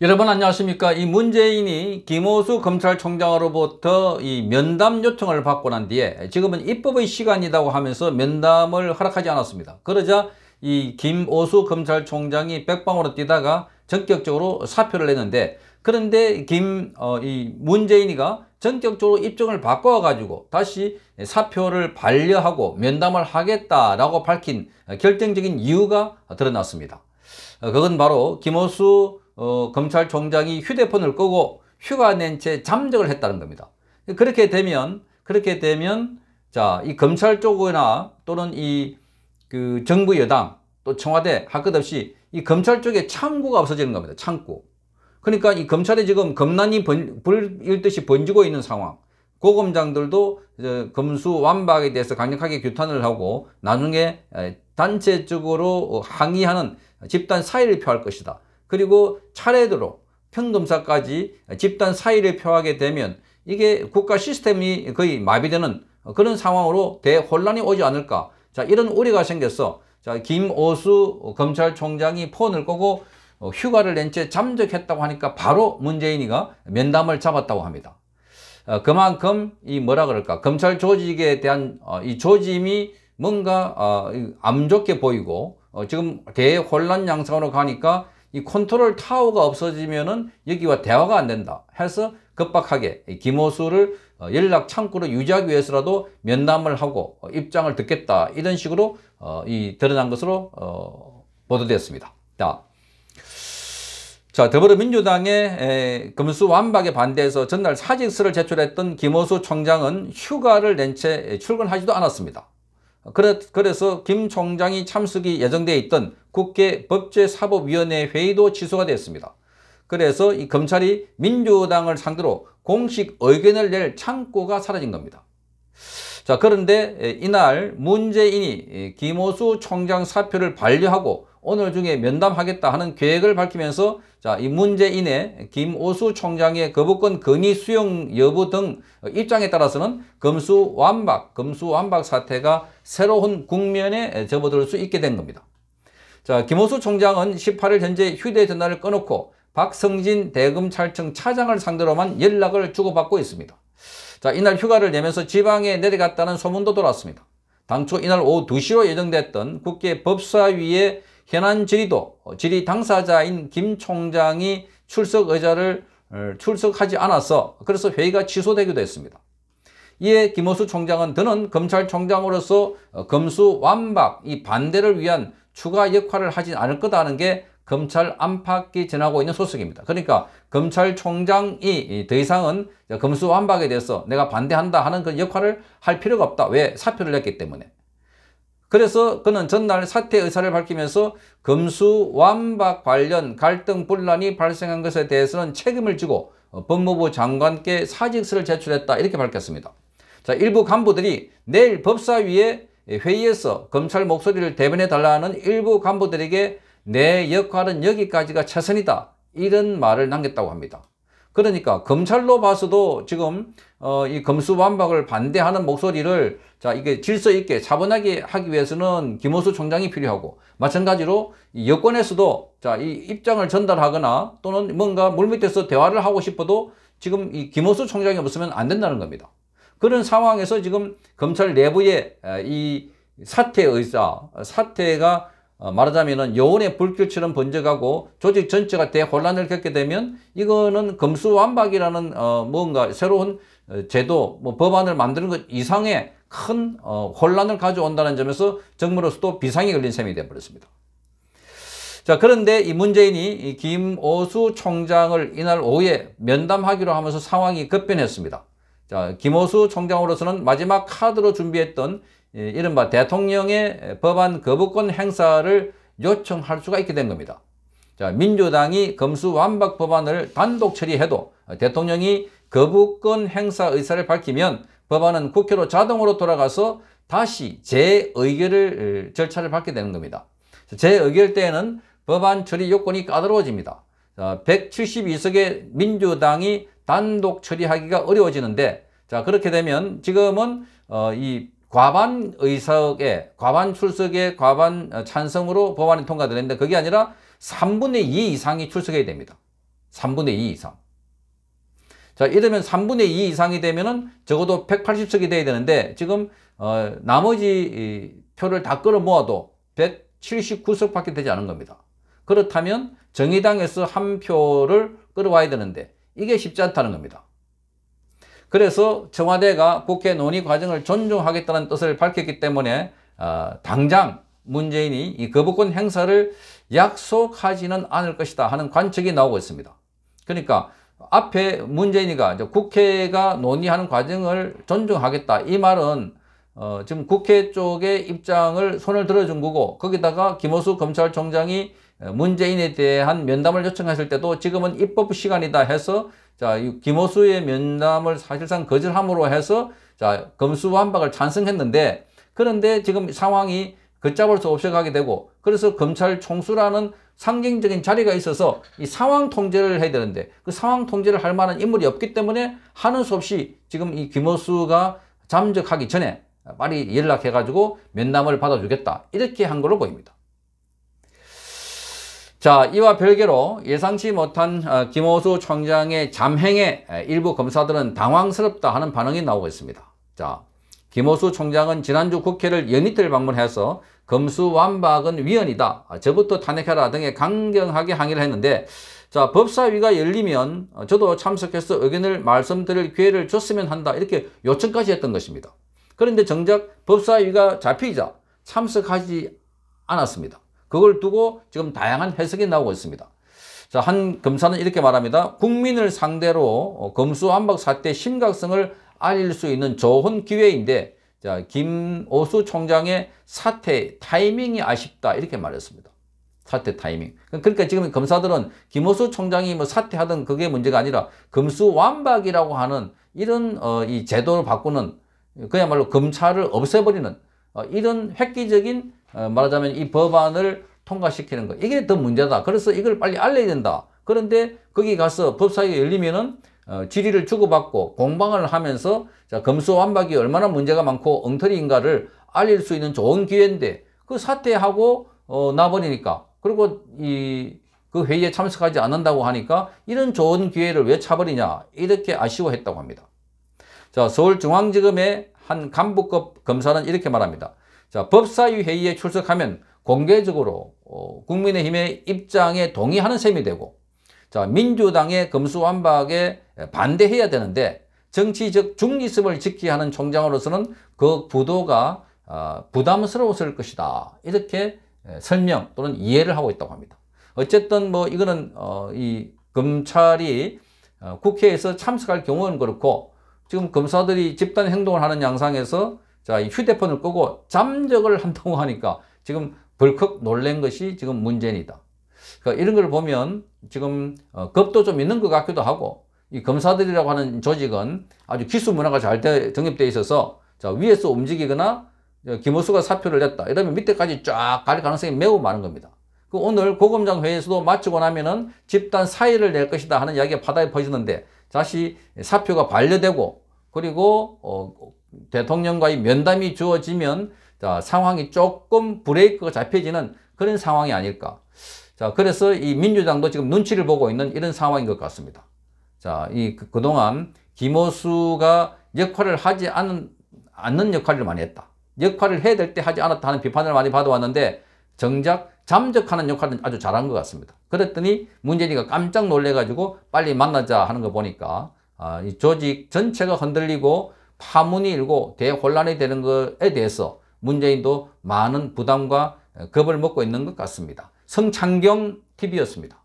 여러분 안녕하십니까 이 문재인이 김호수 검찰총장으로부터 이 면담 요청을 받고 난 뒤에 지금은 입법의 시간이라고 하면서 면담을 허락하지 않았습니다 그러자 이김호수 검찰총장이 백방으로 뛰다가 전격적으로 사표를 냈는데 그런데 김, 어, 이 문재인이가 전격적으로 입증을 바꿔가지고 다시 사표를 반려하고 면담을 하겠다라고 밝힌 결정적인 이유가 드러났습니다. 그건 바로 김호수 어, 검찰총장이 휴대폰을 끄고 휴가 낸 채 잠적을 했다는 겁니다. 그렇게 되면 그렇게 되면 자 이 검찰 쪽이나 또는 이 그 정부 여당 또 청와대 할 것 없이 이 검찰 쪽에 창구가 없어지는 겁니다. 창구. 그러니까 이 검찰이 지금 검난이 번, 불일 듯이 번지고 있는 상황. 고검장들도 검수 완박에 대해서 강력하게 규탄을 하고 나중에 단체적으로 항의하는 집단 사의를 표할 것이다. 그리고 차례대로 평검사까지 집단 사의를 표하게 되면 이게 국가 시스템이 거의 마비되는 그런 상황으로 대혼란이 오지 않을까 자 이런 우려가 생겼어 자 김오수 검찰총장이 폰을 꺼고 휴가를 낸 채 잠적했다고 하니까 바로 문재인이가 면담을 잡았다고 합니다 어, 그만큼 이 뭐라 그럴까 검찰 조직에 대한 어, 이 조짐이 뭔가 어, 안 좋게 보이고 지금 대혼란 양상으로 가니까 이 컨트롤 타워가 없어지면은 여기와 대화가 안 된다 해서 급박하게 김호수를 어, 연락 창구로 유지하기 위해서라도 면담을 하고 어, 입장을 듣겠다 이런 식으로 어, 이 드러난 것으로 어, 보도되었습니다. 자, 자 더불어민주당의 금수 완박에 반대해서 전날 사직서를 제출했던 김호수 총장은 휴가를 낸 채 출근하지도 않았습니다. 그래, 그래서 김 총장이 참석이 예정되어 있던 국회 법제사법위원회 회의도 취소가 됐습니다. 그래서 이 검찰이 민주당을 상대로 공식 의견을 낼창고가 사라진 겁니다. 자 그런데 이날 문재인이 김호수 총장 사표를 반려하고 오늘 중에 면담하겠다 하는 계획을 밝히면서 자 이 문재인의 김호수 총장의 거부권 건의 수용 여부 등 입장에 따라서는 검수 완박, 검수 완박 사태가 새로운 국면에 접어들 수 있게 된 겁니다. 자, 김호수 총장은 18일 현재 휴대전화를 꺼놓고 박성진 대검찰청 차장을 상대로만 연락을 주고받고 있습니다. 자, 이날 휴가를 내면서 지방에 내려갔다는 소문도 돌았습니다. 당초 이날 오후 2시로 예정됐던 국회 법사위의 현안 질의도 어, 질의 당사자인 김 총장이 출석 의자를 어, 출석하지 않아서 그래서 회의가 취소되기도 했습니다. 이에 김호수 총장은 더는 검찰총장으로서 어, 검수 완박 이 반대를 위한 추가 역할을 하진 않을 거다는 게 검찰 안팎이 전하고 있는 소식입니다. 그러니까 검찰총장이 더 이상은 검수완박에 대해서 내가 반대한다 하는 그 역할을 할 필요가 없다. 왜? 사표를 냈기 때문에. 그래서 그는 전날 사퇴 의사를 밝히면서 검수완박 관련 갈등 분란이 발생한 것에 대해서는 책임을 지고 어, 법무부 장관께 사직서를 제출했다 이렇게 밝혔습니다. 자 일부 간부들이 내일 법사위에 예, 회의에서 검찰 목소리를 대변해 달라는 일부 간부들에게 내 역할은 여기까지가 최선이다 이런 말을 남겼다고 합니다. 그러니까 검찰로 봐서도 지금 어, 이검수완박을 반대하는 목소리를 자 이게 질서 있게 차분하게 하기 위해서는 김호수 총장이 필요하고 마찬가지로 여권에서도 자 이 입장을 전달하거나 또는 뭔가 물밑에서 대화를 하고 싶어도 지금 이 김호수 총장이 없으면 안 된다는 겁니다. 그런 상황에서 지금 검찰 내부에이 사태 의사, 사태가 어, 말하자면 여운의 불길처럼 번져가고 조직 전체가 대혼란을 겪게 되면 이거는 검수완박이라는 어 뭔가 새로운 어, 제도, 뭐 법안을 만드는 것 이상의 큰어 혼란을 가져온다는 점에서 정부로서도 비상이 걸린 셈이 되어버렸습니다. 자 그런데 이 문재인이 이 김오수 총장을 이날 오후에 면담하기로 하면서 상황이 급변했습니다. 자, 김호수 총장으로서는 마지막 카드로 준비했던 예, 이른바 대통령의 법안 거부권 행사를 요청할 수가 있게 된 겁니다. 자, 민주당이 검수 완박 법안을 단독 처리해도 대통령이 거부권 행사 의사를 밝히면 법안은 국회로 자동으로 돌아가서 다시 재의결을 절차를 밟게 되는 겁니다. 재의결 때에는 법안 처리 요건이 까다로워집니다. 172석의 민주당이 단독 처리하기가 어려워지는데 자 그렇게 되면 지금은 어, 이 과반 의석에 과반 출석에 과반 어, 찬성으로 법안이 통과되는데 그게 아니라 3분의 2 이상이 출석해야 됩니다. 3분의 2 이상. 자 이러면 3분의 2 이상이 되면은 적어도 180석이 돼야 되는데 지금 어, 나머지 표를 다 끌어 모아도 179석밖에 되지 않은 겁니다. 그렇다면 정의당에서 한 표를 끌어와야 되는데 이게 쉽지 않다는 겁니다. 그래서 청와대가 국회 논의 과정을 존중하겠다는 뜻을 밝혔기 때문에 어, 당장 문재인이 이 거부권 행사를 약속하지는 않을 것이다 하는 관측이 나오고 있습니다. 그러니까 앞에 문재인이가 국회가 논의하는 과정을 존중하겠다 이 말은 어, 지금 국회 쪽의 입장을 손을 들어준 거고 거기다가 김호수 검찰총장이 어, 문재인에 대한 면담을 요청했을 때도 지금은 입법 시간이다 해서 자, 김호수의 면담을 사실상 거절함으로 해서 자, 검수완박을 찬성했는데 그런데 지금 상황이 걷잡을 수 없이 가게 되고 그래서 검찰 총수라는 상징적인 자리가 있어서 이 상황 통제를 해야 되는데 그 상황 통제를 할 만한 인물이 없기 때문에 하는 수 없이 지금 이 김호수가 잠적하기 전에 빨리 연락해가지고 면담을 받아주겠다 이렇게 한 걸로 보입니다. 자 이와 별개로 예상치 못한 어, 김호수 총장의 잠행에 일부 검사들은 당황스럽다 하는 반응이 나오고 있습니다. 자 김호수 총장은 지난주 국회를 연이틀 방문해서 검수완박은 위헌이다. 아, 저부터 탄핵하라 등의 강경하게 항의를 했는데 자 법사위가 열리면 어, 저도 참석해서 의견을 말씀드릴 기회를 줬으면 한다 이렇게 요청까지 했던 것입니다. 그런데 정작 법사위가 잡히자 참석하지 않았습니다. 그걸 두고 지금 다양한 해석이 나오고 있습니다. 자, 한 검사는 이렇게 말합니다. 국민을 상대로 어, 검수 안박 사태 심각성을 알릴 수 있는 좋은 기회인데 자, 김오수 총장의 사태 타이밍이 아쉽다 이렇게 말했습니다. 사태 타이밍. 그러니까 지금 검사들은 김호수 총장이 뭐 사퇴하던 그게 문제가 아니라 검수 완박이라고 하는 이런 어, 이 제도를 바꾸는 그야말로 검찰을 없애버리는 어, 이런 획기적인 어, 말하자면 이 법안을 통과시키는 거 이게 더 문제다 그래서 이걸 빨리 알려야 된다 그런데 거기 가서 법사위가 열리면은 어, 질의를 주고받고 공방을 하면서 자, 검수완박이 얼마나 문제가 많고 엉터리인가를 알릴 수 있는 좋은 기회인데 그 사퇴하고 어, 나버리니까 그리고 이 그 회의에 참석하지 않는다고 하니까 이런 좋은 기회를 왜 차버리냐 이렇게 아쉬워했다고 합니다. 자 서울중앙지검의 한 간부급 검사는 이렇게 말합니다. 자, 법사위 회의에 출석하면 공개적으로 어, 국민의힘의 입장에 동의하는 셈이 되고 자, 민주당의 검수완박에 반대해야 되는데 정치적 중립성을 지키 하는 총장으로서는 그 부도가 어, 부담스러웠을 것이다. 이렇게 설명 또는 이해를 하고 있다고 합니다. 어쨌든 뭐 이거는 어, 이 검찰이 어, 국회에서 참석할 경우는 그렇고 지금 검사들이 집단 행동을 하는 양상에서 자, 이 휴대폰을 끄고 잠적을 한다고 하니까 지금 벌컥 놀란 것이 지금 문제니다. 그러니까 이런 걸 보면 지금 어, 겁도 좀 있는 것 같기도 하고 이 검사들이라고 하는 조직은 아주 기수 문화가 잘 돼, 정립되어 있어서 자, 위에서 움직이거나 김호수가 사표를 냈다. 이러면 밑에까지 쫙 갈 가능성이 매우 많은 겁니다. 그 오늘 고검장 회의에서도 마치고 나면은 집단 사의를 낼 것이다 하는 이야기가 바다에 퍼지는데 다시 사표가 반려되고 그리고 어, 대통령과의 면담이 주어지면 자, 상황이 조금 브레이크가 잡혀지는 그런 상황이 아닐까. 자, 그래서 이 민주당도 지금 눈치를 보고 있는 이런 상황인 것 같습니다. 자, 이 그, 동안 김호수가 역할을 하지 않은, 않는 역할을 많이 했다. 역할을 해야 될 때 하지 않았다 하는 비판을 많이 받아왔는데 정작 잠적하는 역할은 아주 잘한 것 같습니다. 그랬더니 문재인이가 깜짝 놀래가지고 빨리 만나자 하는 거 보니까 아, 이 조직 전체가 흔들리고 파문이 일고 대혼란이 되는 것에 대해서 문재인도 많은 부담과 겁을 먹고 있는 것 같습니다. 성창경 TV였습니다.